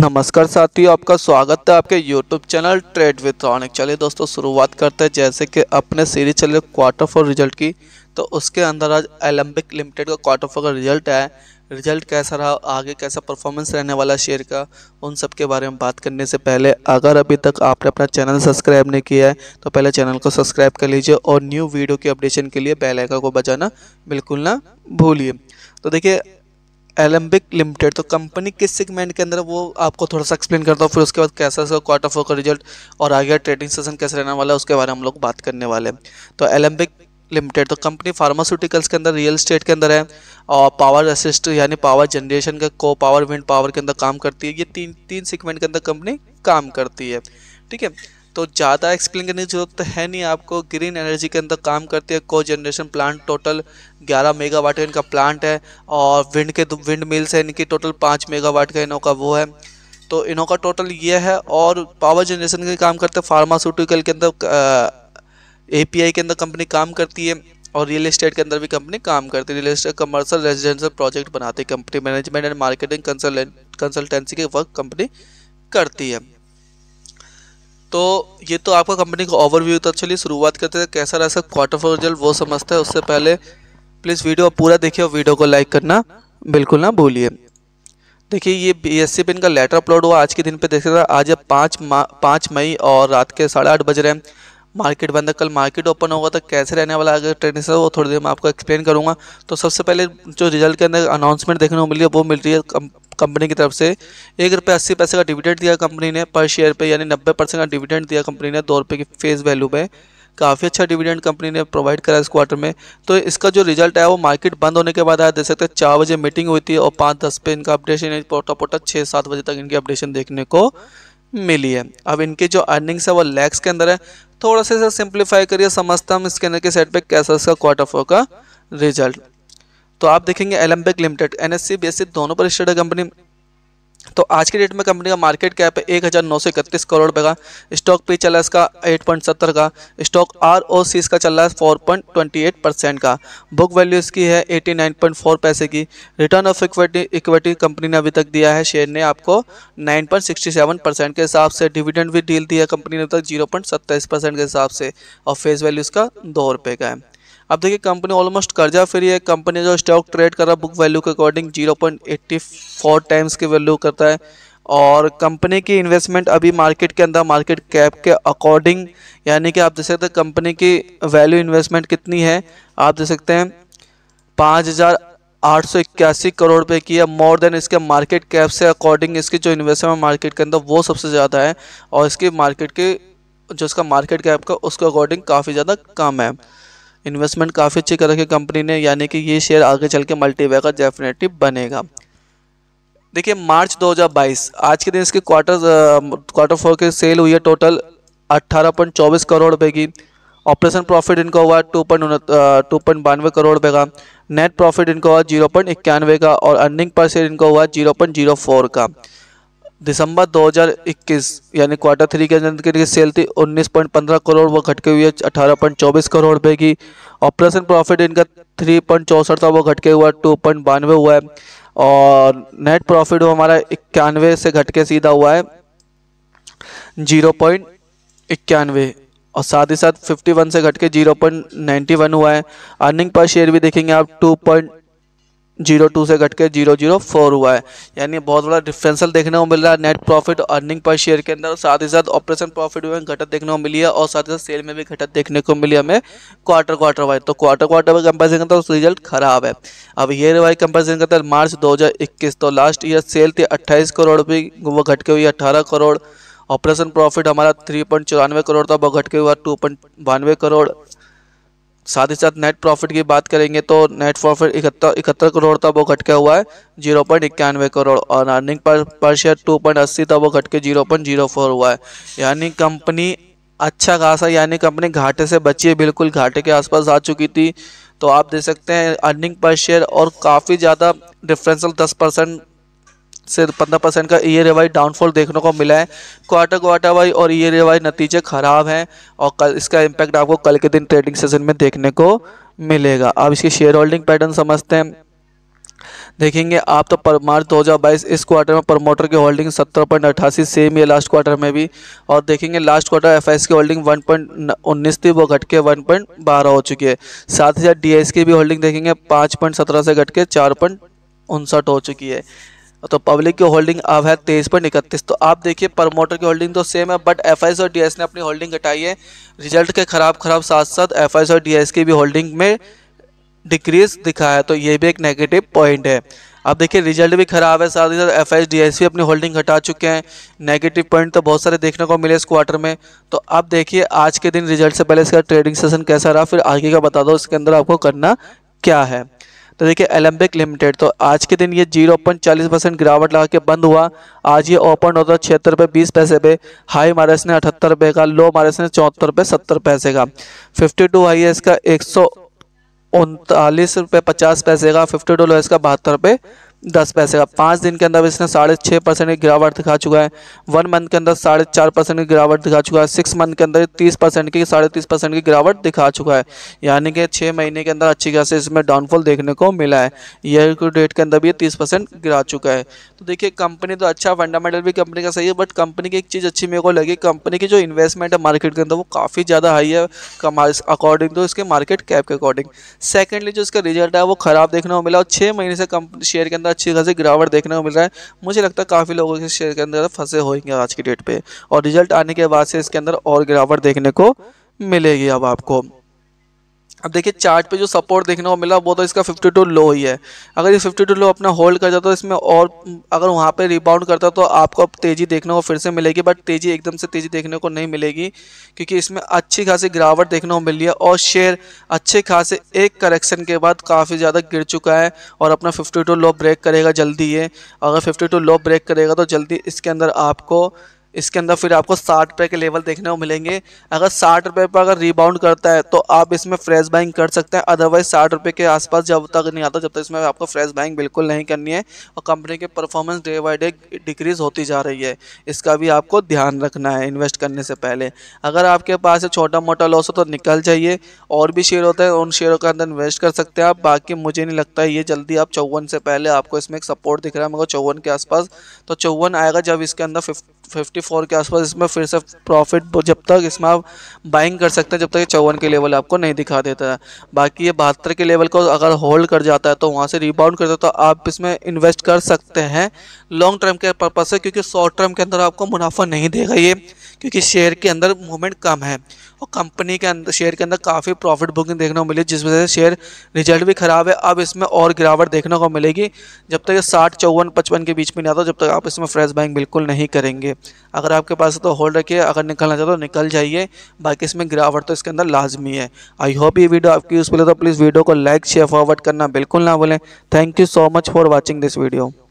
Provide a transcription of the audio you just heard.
नमस्कार साथियों आपका स्वागत है आपके YouTube channel trade with Ronik चलिए दोस्तों शुरुआत करते हैं जैसे कि अपने सीरीज चले क्वार्टर फोर रिजल्ट की तो उसके अंदर आज एलम्बिक लिमिटेड का क्वार्टर फोर का रिजल्ट आया रिजल्ट कैसा रहा आगे कैसा परफॉर्मेंस रहने वाला शेयर का उन सब के बारे में बात करने से पहले अगर अभी तक आपने अपना चैनल सब्सक्राइब नहीं किया है तो पहले चैनल को सब्सक्राइब कर लीजिए और न्यू वीडियो की अपडेशन के लिए बेल को बजाना बिल्कुल ना भूलिए तो देखिए एलम्बिक लिमिटेड तो कंपनी किस सेगमेंट के अंदर वो आपको थोड़ा सा एक्सप्लेन करता हूँ फिर उसके बाद कैसा इसका क्वार्टर फोर का रिजल्ट और आगे ट्रेडिंग सेशन कैसे रहने वाला है उसके बारे में हम लोग बात करने वाले हैं तो एलम्बिक लिमिटेड तो कंपनी फार्मास्यूटिकल्स के अंदर रियल स्टेट के अंदर है और पावर असिस्ट यानी पावर जनरेशन का को पावर विंड पावर के अंदर काम करती है ये तीन तीन सेगमेंट के अंदर कंपनी काम करती है ठीक है तो ज़्यादा एक्सप्लेन करने की जरूरत तो है नहीं आपको ग्रीन एनर्जी के अंदर काम करती है को जनरेशन प्लांट टोटल 11 मेगावाट का इनका प्लांट है और विंड के विंड मिल्स है इनकी टोटल 5 मेगावाट का इनों का वो है तो इनों का टोटल ये है और पावर जनरेशन के काम करते हैं फार्मास्यूटिकल के अंदर ए के अंदर कंपनी काम करती है और रियल इस्टेट के अंदर भी कंपनी काम करती है real estate commercial residential project बनाती है company management and marketing consultancy के वर्क कंपनी करती है तो ये तो आपका कंपनी का ओवरव्यू था चलिए शुरुआत करते हैं कैसा रहा सकता क्वार्टर फोर रिजल्ट वो समझता है उससे पहले प्लीज़ वीडियो पूरा देखिए और वीडियो को लाइक करना बिल्कुल ना भूलिए देखिए ये बी एस सी पिन का लेटर अपलोड हुआ आज के दिन पे देख सकते हैं आज अब पाँच पाँच मई और रात के साढ़े आठ बज रहे हैं मार्केट बंद है कल मार्केट ओपन होगा तो कैसे रहने वाला अगर ट्रेडिंग से वो थोड़ी देर में आपको एक्सप्लेन करूँगा तो सबसे पहले जो रिजल्ट के अंदर अनाउंसमेंट देखने को मिली है वो मिल रही है कंपनी की तरफ से एक रुपये अस्सी पैसे का डिविडेंड दिया कंपनी ने पर शेयर पे यानी नब्बे परसेंट का डिविडेंड दिया कंपनी ने दो रुपये की फेस वैल्यू पे काफ़ी अच्छा डिविडेंड कंपनी ने प्रोवाइड करा इस क्वार्टर में तो इसका जो रिजल्ट आया वो मार्केट बंद होने के बाद आया देख सकते हैं चार बजे मीटिंग हुई थी और पाँच दस पे इनका अपडेशन पोटा पोटा छः सात बजे तक इनकी अपडेशन देखने को मिली है अब इनके जो अर्निंग्स है वो लैक्स के अंदर है थोड़ा सा सिंप्लीफाई करिए समझता हम इसके अंदर के सेट पर कैसा इसका क्वार्टर फोर का रिजल्ट तो आप देखेंगे एलम्बिक लिमिटेड एन एस दोनों पर स्टेड है कंपनी तो आज की डेट में कंपनी का मार्केट कैप है एक हज़ार नौ सौ इकतीस करोड़ रुपये का स्टॉक पी चल रहा है इसका एट पॉइंट सत्तर का स्टॉक आर ओ सी इसका चल रहा है four point twenty eight percent का बुक वैल्यू इसकी है एटी नाइन पॉइंट फोर पैसे की return of equity equity company ने अभी तक दिया है शेयर ने आपको nine point sixty seven percent के हिसाब से डिविडेंड भी डील दिया कंपनी ने अभी तक जीरो पॉइंट सत्ताईस परसेंट के हिसाब से और फेस वैल्यू इसका दो रुपये का है अब देखिए कंपनी ऑलमोस्ट कर्जा फ्री है कंपनी जो स्टॉक ट्रेड कर रहा है बुक वैल्यू के अकॉर्डिंग 0.84 टाइम्स की वैल्यू करता है और कंपनी की इन्वेस्टमेंट अभी मार्केट के अंदर मार्केट कैप के अकॉर्डिंग यानी कि आप देख सकते हैं कंपनी की वैल्यू इन्वेस्टमेंट कितनी है आप देख सकते हैं पाँच हज़ार आठ सौ इक्यासी करोड़ रुपये की है मोर देन इसके मार्केट कैप से अकॉर्डिंग इसकी जो इन्वेस्टमेंट मार्केट के अंदर वो सबसे ज़्यादा है और इसकी मार्केट के जो इसका मार्केट कैप का उसके अकॉर्डिंग काफ़ी ज़्यादा कम है इन्वेस्टमेंट काफ़ी अच्छी कर रखी कंपनी ने यानी कि ये शेयर आगे चल के मल्टीवेगा का डेफिनेटिव बनेगा देखिए मार्च 2022 आज के दिन इसके क्वार्टर क्वार्टर फोर के सेल हुई है टोटल 18.24 करोड़ रुपए की ऑपरेशन प्रॉफिट इनका हुआ टू पॉइंट टू पॉइंट बानवे करोड़ रुपये का नेट प्रॉफिट इनका हुआ जीरो पॉइंट इक्यानवे का और अर्निंग पर शेयर इनका हुआ जीरो पॉइंट जीरो फोर का दिसंबर 2021 यानी क्वार्टर थ्री के अंदर की सेल थी 19.15 करोड़ वो घट के हुई है 18.24 करोड़ रुपए की ऑपरेशन प्रॉफिट इनका थ्री था वो घट के हुआ टू हुआ है और नेट प्रॉफिट वो हमारा इक्यानवे से घट के सीधा हुआ है जीरो पॉइंट इक्यानवे और साथ ही साथ 51 से घट के वन हुआ है अर्निंग पर शेयर भी देखेंगे आप टू पॉइंट जीरो टू से घट के जीरो जीरो फोर हुआ है यानी बहुत बड़ा डिफरेंशियल देखने को मिल रहा है net profit earning per share के अंदर साथ ही साथ ऑपरेशन प्रॉफिट में घटत देखने को मिली है और साथ ही साथ सेल में भी घटत देखने को मिली हमें क्वार्टर क्वार्टर वाइज तो क्वार्टर क्वार्टर में कंपेरिजन करता है रिजल्ट तो खराब है अब ये वाइज कंपेरिजन करता है मार्च दो तो लास्ट ईयर सेल थी अट्ठाईस करोड़ भी वो घट के हुई अट्ठारह करोड़ ऑपरेशन प्रॉफिट हमारा थ्री पॉइंट चौरानवे करोड़ था वो घट के हुआ टू पॉइंट बानवे करोड़ साथ ही साथ नेट प्रॉफिट की बात करेंगे तो नेट प्रॉफिट इकहत्तर इकहत्तर करोड़ था वो घट के हुआ है जीरो पॉइंट इक्यानवे करोड़ और अर्निंग पर पर शेयर टू पॉइंट अस्सी था वो घट के जीरो पॉइंट जीरो फोर हुआ है यानी कंपनी अच्छा खासा यानी कंपनी घाटे से बची है बिल्कुल घाटे के आसपास आ चुकी थी तो आप देख सकते हैं अर्निंग पर शेयर और काफ़ी ज़्यादा डिफरेंसल दस परसेंट से पंद्रह परसेंट का ईयर वाइज डाउनफॉल देखने को मिला है क्वार्टर क्वार्टर वाइज और ईयर वाइज नतीजे ख़राब हैं और कल इसका इम्पैक्ट आपको कल के दिन ट्रेडिंग सेशन में देखने को मिलेगा अब इसकी शेयर होल्डिंग पैटर्न समझते हैं देखेंगे आप तो पर मार्च बाईस इस क्वार्टर में प्रमोटर की होल्डिंग सत्तर पॉइंट अट्ठासी सेम है लास्ट क्वार्टर में भी और देखेंगे लास्ट क्वार्टर एफ की होल्डिंग वन पॉइंट उन्नीस थी वो घट के वन पॉइंट बारह हो चुकी है साथ ही साथ डी की भी होल्डिंग देखेंगे पाँच पॉइंट सत्रह से घट के चार पॉइंट उनसठ हो चुकी है तो पब्लिक की होल्डिंग अब है तेईस पॉइंट इकतीस तो आप देखिए प्रमोटर की होल्डिंग तो सेम है बट एफ और डी ने अपनी होल्डिंग घटाई है रिजल्ट के खराब खराब साथ साथ एफ और डी की भी होल्डिंग में डिक्रीज दिखा है तो ये भी एक नेगेटिव पॉइंट है अब देखिए रिजल्ट भी खराब है साथ ही साथ एफ एच डी एस भी अपनी होल्डिंग घटा चुके हैं नेगेटिव पॉइंट तो बहुत सारे देखने को मिले इस क्वार्टर में तो अब देखिए आज के दिन रिजल्ट से पहले इसका ट्रेडिंग सेशन कैसा रहा फिर आगे का बता दो इसके अंदर आपको करना क्या है तो देखिए एलम्बिक लिमिटेड तो आज के दिन ये जीरो पॉइंट चालीस परसेंट गिरावट लगा के बंद हुआ आज ये ओपन होता है छिहत्तर रुपये बीस पैसे पे हाई मारे ने अठहत्तर रुपये का लो मारे ने चौहत्तर रुपये सत्तर पैसे का फिफ्टी टू हाई है इसका एक सौ उनतालीस रुपये पचास पैसे का फिफ्टी टू लो इसका बहत्तर रुपये दस पैसे का पाँच दिन के अंदर इसने साढ़े छः परसेंट की गिरावट दिखा चुका है वन मंथ के अंदर साढ़े चार परसेंट की गिरावट दिखा चुका है सिक्स मंथ के अंदर तीस परसेंट की साढ़े तीस परसेंट की गिरावट दिखा चुका है यानी कि छः महीने के अंदर अच्छी खासी इसमें डाउनफॉल देखने को मिला है ईयर डेट के अंदर भी तीस परसेंट गिरा चुका है तो देखिए कंपनी तो अच्छा फंडामेंटल भी कंपनी का सही है बट कंपनी की एक चीज़ अच्छी मेरे को लगी कंपनी की जो इन्वेस्टमेंट है मार्केट के अंदर वो काफ़ी ज़्यादा हाई है अकॉर्डिंग टू इसके मार्केट कैप के अकॉर्डिंग सेकेंडली जो इसका रिजल्ट है वो ख़राब देखने को मिला और छः महीने से कंपनी शेयर के अंदर अच्छी खासी गिरावट देखने को मिल रहा है मुझे लगता है काफ़ी लोगों के शेयर के अंदर तो फंसे होंगे आज की डेट पे और रिजल्ट आने के बाद से इसके अंदर और गिरावट देखने को मिलेगी अब आपको अब देखिए चार्ट पे जो सपोर्ट देखने को मिला वो तो इसका 52 लो ही है अगर ये 52 लो अपना होल्ड कर जाता तो इसमें और अगर वहाँ पे रिबाउंड करता तो आपको अब तेज़ी देखने को फिर से मिलेगी बट तेज़ी एकदम से तेज़ी देखने को नहीं मिलेगी क्योंकि इसमें अच्छी खासी गिरावट देखने को मिली है और शेयर अच्छे खासे एक करेक्शन के बाद काफ़ी ज़्यादा गिर चुका है और अपना फिफ्टी लो ब्रेक करेगा जल्दी ये अगर फिफ्टी लो ब्रेक करेगा तो जल्दी इसके अंदर आपको इसके अंदर फिर आपको साठ रुपये के लेवल देखने को मिलेंगे अगर साठ रुपये पर अगर रीबाउंड करता है तो आप इसमें फ्रेश बाइंग कर सकते हैं अदरवाइज साठ रुपये के आसपास जब तक नहीं आता जब तक इसमें आपको फ्रेश बाइंग बिल्कुल नहीं करनी है और कंपनी की performance day by day decrease होती जा रही है इसका भी आपको ध्यान रखना है इन्वेस्ट करने से पहले अगर आपके पास छोटा मोटा लॉस हो तो निकल जाइए और भी शेयर होते हैं उन शेयरों के अंदर इन्वेस्ट कर सकते हैं आप बाकी मुझे नहीं लगता ये जल्दी आप चौवन से पहले आपको इसमें एक सपोर्ट दिख रहा है मगर चौवन के आसपास तो चौवन आएगा जब इसके अंदर फिफ्टी फिफ्टी फोर के आसपास इसमें फिर से प्रॉफिट जब तक इसमें आप बाइंग कर सकते हैं जब तक चौवन के लेवल आपको नहीं दिखा देता है बाकी ये बहत्तर के लेवल को अगर होल्ड कर जाता है तो वहाँ से रिबाउंड करता है तो आप इसमें इन्वेस्ट कर सकते हैं लॉन्ग टर्म के पर्पज़ से क्योंकि शॉर्ट टर्म के अंदर आपको मुनाफा नहीं देगा ये क्योंकि शेयर के अंदर मूवमेंट कम है और कंपनी के अंदर शेयर के अंदर काफ़ी प्रॉफिट बुकिंग देखने को मिली जिस वजह से शेयर रिजल्ट भी ख़राब है अब इसमें और गिरावट देखने को मिलेगी जब तक ये साठ चौवन पचपन के बीच में नहीं आता जब तक आप इसमें फ्रेश बाइंग बिल्कुल नहीं करेंगे अगर आपके पास है तो होल्ड रखिए अगर निकलना चाहते तो निकल जाइए बाकी इसमें गिरावट तो इसके अंदर लाजमी है आई होप ये वीडियो आपकी यूज़फुल है तो प्लीज़ वीडियो को लाइक शेयर फॉरवर्ड करना बिल्कुल ना भूलें thank you so much for watching this video